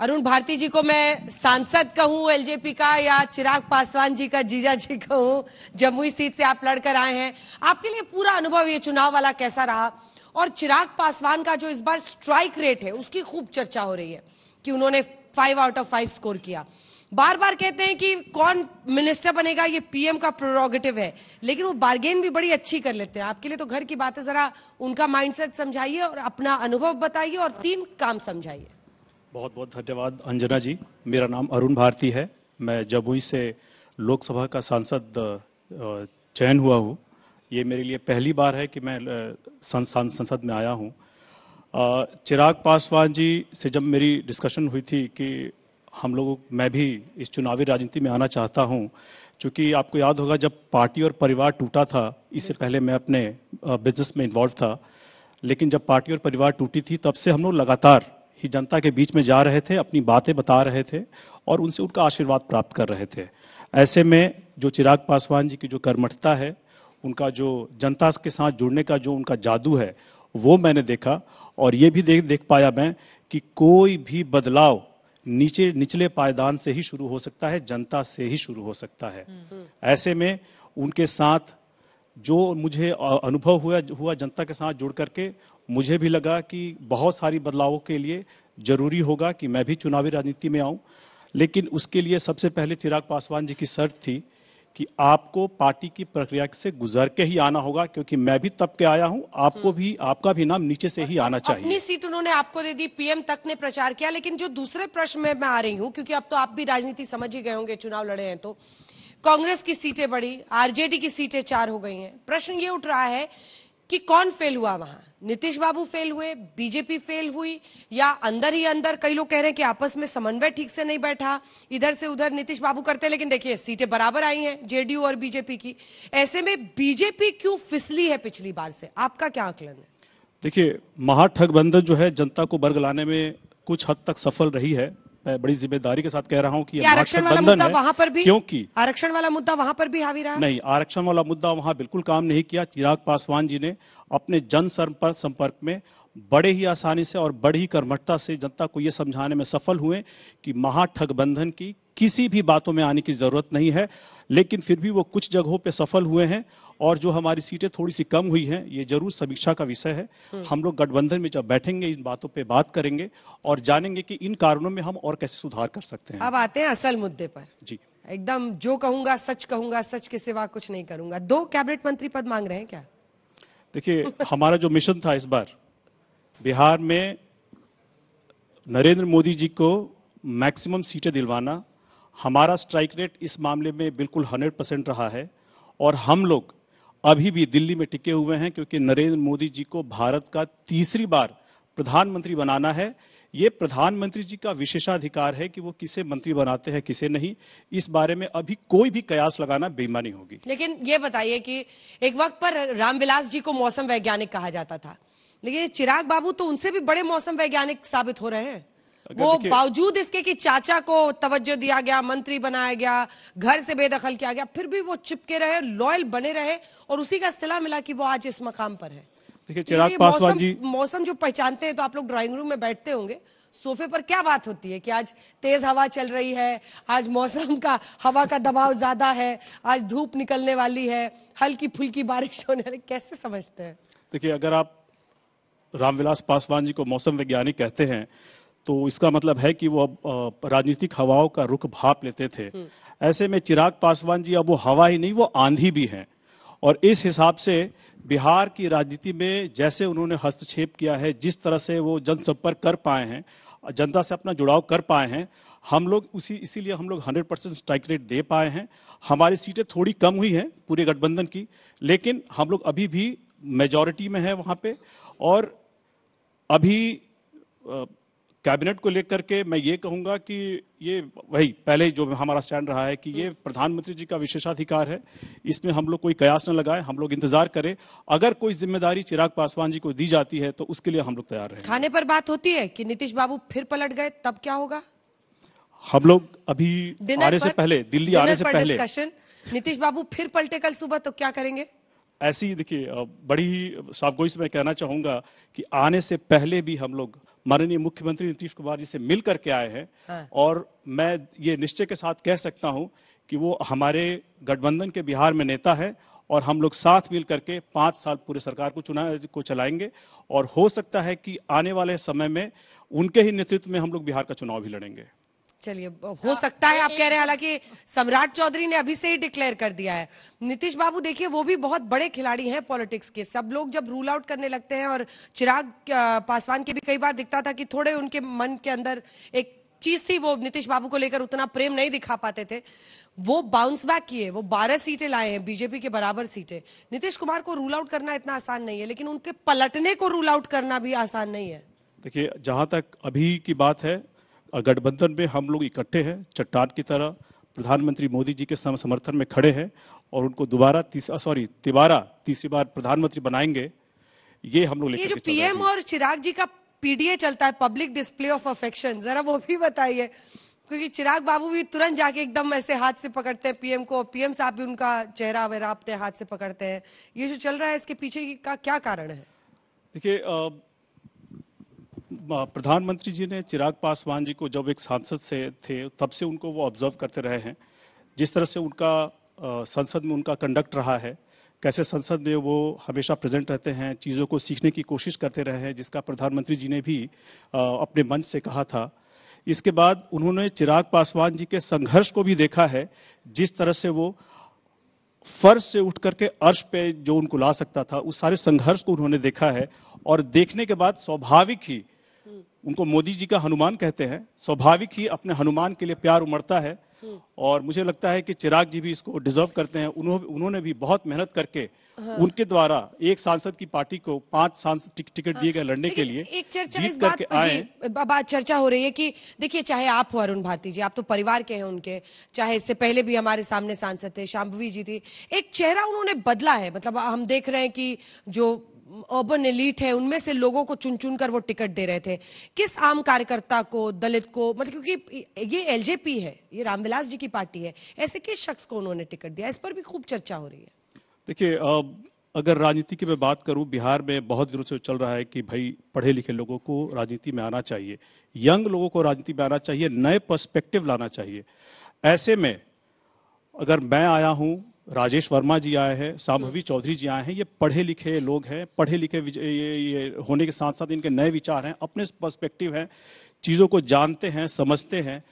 अरुण भारती जी को मैं सांसद कहूं एलजेपी का या चिराग पासवान जी का जीजा जी कहूं जमुई सीट से आप लड़कर आए हैं आपके लिए पूरा अनुभव ये चुनाव वाला कैसा रहा और चिराग पासवान का जो इस बार स्ट्राइक रेट है उसकी खूब चर्चा हो रही है कि उन्होंने five out of five score किया बार बार कहते हैं कि कौन मिनिस्टर बनेगा ये पीएम का प्रोरोगेटिव है लेकिन वो बार्गेन भी बड़ी अच्छी कर लेते हैं आपके लिए तो घर की बात है जरा उनका माइंडसेट समझाइए और अपना अनुभव बताइए और तीन काम समझाइए बहुत बहुत धन्यवाद अंजना जी मेरा नाम अरुण भारती है मैं जमुई से लोकसभा का सांसद चयन हुआ हूँ ये मेरे लिए पहली बार है कि मैं संसद में आया हूँ चिराग पासवान जी से जब मेरी डिस्कशन हुई थी कि हम लोग मैं भी इस चुनावी राजनीति में आना चाहता हूँ क्योंकि आपको याद होगा जब पार्टी और परिवार टूटा था इससे पहले मैं अपने बिजनेस में इन्वॉल्व था लेकिन जब पार्टी और परिवार टूटी थी तब से हम लोग लगातार ही जनता के बीच में जा रहे थे अपनी बातें बता रहे थे और उनसे उनका आशीर्वाद प्राप्त कर रहे थे ऐसे में जो चिराग पासवान जी की जो कर्मठता है उनका जो जनता के साथ जुड़ने का जो उनका जादू है वो मैंने देखा और ये भी देख देख पाया मैं कि कोई भी बदलाव नीचे निचले पायदान से ही शुरू हो सकता है जनता से ही शुरू हो सकता है हम्म। हम्म। ऐसे में उनके साथ जो मुझे अनुभव हुआ हुआ जनता के साथ जुड़ करके मुझे भी लगा कि बहुत सारी बदलावों के लिए जरूरी होगा कि मैं भी चुनावी राजनीति में आऊं लेकिन उसके लिए सबसे पहले चिराग पासवान जी की शर्त थी कि आपको पार्टी की प्रक्रिया से गुजर के ही आना होगा क्योंकि मैं भी तब के आया हूं आपको भी आपका भी नाम नीचे से ही आना चाहिए अपनी सीट उन्होंने आपको दे दी पीएम तक ने प्रचार किया लेकिन जो दूसरे प्रश्न में मैं आ रही हूं क्योंकि अब तो आप भी राजनीति समझ ही गए होंगे चुनाव लड़े हैं तो कांग्रेस की सीटें बढ़ी आरजेडी की सीटें चार हो गई हैं प्रश्न ये उठ रहा है कि कौन फेल हुआ वहां नीतीश बाबू फेल हुए बीजेपी फेल हुई या अंदर ही अंदर कई लोग कह रहे हैं कि आपस में समन्वय ठीक से नहीं बैठा इधर से उधर नीतीश बाबू करते लेकिन देखिए सीटें बराबर आई हैं जेडीयू और बीजेपी की ऐसे में बीजेपी क्यों फिसली है पिछली बार से आपका क्या आकलन है देखिए महाठगबंधन जो है जनता को बर्ग लाने में कुछ हद तक सफल रही है मैं बड़ी जिम्मेदारी के साथ कह रहा हूँ कि आरक्षण वाला मुद्दा वहां पर भी क्योंकि आरक्षण वाला मुद्दा वहां पर भी हावी रहा नहीं आरक्षण वाला मुद्दा वहां बिल्कुल काम नहीं किया चिराग पासवान जी ने अपने जन संपर्क में बड़े ही आसानी से और बड़ी ही कर्मठता से जनता को ये समझाने में सफल हुए कि महाठगबंधन की किसी भी बातों में आने की ज़रूरत नहीं है लेकिन फिर भी वो कुछ जगहों पे सफल हुए हैं और जो हमारी सीटें थोड़ी सी कम हुई हैं ये जरूर समीक्षा का विषय है हम्म। हम लोग गठबंधन में जब बैठेंगे इन बातों पे बात करेंगे और जानेंगे कि इन कारणों में हम और कैसे सुधार कर सकते हैं अब आते हैं असल मुद्दे पर जी एकदम जो कहूंगा सच कहूंगा सच के सिवा कुछ नहीं करूंगा दो कैबिनेट मंत्री पद मांग रहे हैं क्या देखिए हमारा जो मिशन था इस बार बिहार में नरेंद्र मोदी जी को मैक्सिमम सीटें दिलवाना हमारा स्ट्राइक रेट इस मामले में बिल्कुल 100 परसेंट रहा है और हम लोग अभी भी दिल्ली में टिके हुए हैं क्योंकि नरेंद्र मोदी जी को भारत का तीसरी बार प्रधानमंत्री बनाना है ये प्रधानमंत्री जी का विशेषाधिकार है कि वो किसे मंत्री बनाते हैं किसे नहीं इस बारे में अभी कोई भी कयास लगाना बेईमानी होगी लेकिन ये बताइए कि एक वक्त पर रामविलास जी को मौसम वैज्ञानिक कहा जाता था लेकिन चिराग बाबू तो उनसे भी बड़े मौसम वैज्ञानिक साबित हो रहे हैं वो बावजूद इसके कि चाचा को तवज्जो दिया गया मंत्री बनाया गया घर से बेदखल किया गया फिर भी वो चिपके रहे लॉयल बने रहे और उसी का सिला मिला कि वो आज इस मकाम पर है देखिए तो चिराग पासवान जी मौसम जो पहचानते हैं तो आप लोग ड्राइंग रूम में बैठते होंगे सोफे पर क्या बात होती है कि आज तेज हवा चल रही है आज मौसम का हवा का दबाव ज्यादा है आज धूप निकलने वाली है हल्की फुल्की बारिश होने वाली कैसे समझते हैं देखिए अगर आप रामविलास पासवान जी को मौसम वैज्ञानिक कहते हैं तो इसका मतलब है कि वो अब राजनीतिक हवाओं का रुख भाप लेते थे हम्म। ऐसे में चिराग पासवान जी अब वो हवा ही नहीं वो आंधी भी हैं और इस हिसाब से बिहार की राजनीति में जैसे उन्होंने हस्तक्षेप किया है जिस तरह से वो जनसंपर्क कर पाए हैं जनता से अपना जुड़ाव कर पाए हैं हम लोग उसी इसीलिए हम लोग 100 परसेंट स्ट्राइक रेट दे पाए हैं हमारी सीटें थोड़ी कम हुई हैं पूरे गठबंधन की लेकिन हम लोग अभी भी मेजॉरिटी में है वहाँ पे और अभी कैबिनेट को लेकर के मैं ये कहूँगा कि ये वही पहले जो हमारा स्टैंड रहा है कि ये हम्म। प्रधानमंत्री जी का विशेषाधिकार है इसमें हम लोग कोई कयास न लगाए हम लोग इंतजार करें अगर कोई जिम्मेदारी चिराग पासवान जी को दी जाती है तो उसके लिए हम लोग तैयार रहे खाने पर बात होती है कि नीतीश बाबू फिर पलट गए तब क्या होगा हम लोग अभी आने से पहले दिल्ली आने से पहले नीतीश बाबू फिर पलटे कल सुबह तो क्या करेंगे ऐसी देखिए बड़ी ही साफगोई से मैं कहना चाहूँगा कि आने से पहले भी हम लोग माननीय मुख्यमंत्री नीतीश कुमार जी से मिल करके आए हैं हाँ। और मैं ये निश्चय के साथ कह सकता हूँ कि वो हमारे गठबंधन के बिहार में नेता है और हम लोग साथ मिल करके पाँच साल पूरे सरकार को चुना को चलाएंगे और हो सकता है कि आने वाले समय में उनके ही नेतृत्व में हम लोग बिहार का चुनाव भी लड़ेंगे चलिए हो हाँ, सकता है आप कह रहे हैं हालांकि सम्राट चौधरी ने अभी से ही डिक्लेयर कर दिया है नीतीश बाबू देखिए वो भी बहुत बड़े खिलाड़ी हैं पॉलिटिक्स के सब लोग जब रूल आउट करने लगते हैं और चिराग पासवान के भी कई बार दिखता था कि थोड़े उनके मन के अंदर एक चीज थी वो नीतीश बाबू को लेकर उतना प्रेम नहीं दिखा पाते थे वो बाउंस बैक किए वो बारह सीटें लाए हैं बीजेपी के बराबर सीटें नीतीश कुमार को रूल आउट करना इतना आसान नहीं है लेकिन उनके पलटने को रूल आउट करना भी आसान नहीं है देखिए जहां तक अभी की बात है गठबंधन में हम लोग इकट्ठे हैं चट्टान की तरह प्रधानमंत्री मोदी जी के समर्थन में खड़े हैं और उनको दोबारा सॉरी तिबारा तीसरी बार प्रधानमंत्री बनाएंगे ये हम लोग ये जो पीएम और चिराग जी का पीडीए चलता है पब्लिक डिस्प्ले ऑफ अफेक्शन जरा वो भी बताइए क्योंकि चिराग बाबू भी तुरंत जाके एकदम ऐसे हाथ से पकड़ते हैं पीएम को पीएम साहब भी उनका चेहरा वगैरह अपने हाथ से पकड़ते हैं ये जो चल रहा है इसके पीछे का क्या कारण है देखिए प्रधानमंत्री जी ने चिराग पासवान जी को जब एक सांसद से थे तब से उनको वो ऑब्जर्व करते रहे हैं जिस तरह से उनका संसद में उनका कंडक्ट रहा है कैसे संसद में वो हमेशा प्रेजेंट रहते हैं चीज़ों को सीखने की कोशिश करते रहे हैं जिसका प्रधानमंत्री जी ने भी अपने मंच से कहा था इसके बाद उन्होंने चिराग पासवान जी के संघर्ष को भी देखा है जिस तरह से वो फर्श से उठ करके अर्श पे जो उनको ला सकता था उस सारे संघर्ष को उन्होंने देखा है और देखने के बाद स्वाभाविक ही उनको मोदी जी का हनुमान कहते हैं स्वाभाविक ही अपने हनुमान के लिए प्यार उमड़ता है हम्म। और मुझे लगता है कि चिराग जी भी इसको डिजर्व करते हैं उन्हों, उन्होंने भी बहुत मेहनत करके हाँ। उनके द्वारा एक सांसद की पार्टी को पांच सांसद टिक, टिकट हाँ। दिए गए लड़ने के लिए एक चर्चा जीत करके आए बात चर्चा हो रही है कि देखिए चाहे आप हो अरुण भारती जी आप तो परिवार के हैं उनके चाहे इससे पहले भी हमारे सामने सांसद थे शाम्भवी जी थी एक चेहरा उन्होंने बदला है मतलब हम देख रहे हैं कि जो अर्बन एलिट है उनमें से लोगों को चुन चुन कर वो टिकट दे रहे थे किस आम कार्यकर्ता को दलित को मतलब क्योंकि ये एलजेपी है ये रामविलास जी की पार्टी है ऐसे किस शख्स को उन्होंने टिकट दिया इस पर भी खूब चर्चा हो रही है देखिए अगर राजनीति की मैं बात करूं बिहार में बहुत दिनों से चल रहा है कि भाई पढ़े लिखे लोगों को राजनीति में आना चाहिए यंग लोगों को राजनीति में आना चाहिए नए पर्सपेक्टिव लाना चाहिए ऐसे में अगर मैं आया हूं राजेश वर्मा जी आए हैं साम्भवी हाँ। चौधरी जी आए हैं ये पढ़े लिखे लोग हैं पढ़े लिखे ये, ये होने के साथ साथ इनके नए विचार हैं अपने पर्सपेक्टिव हैं चीज़ों को जानते हैं समझते हैं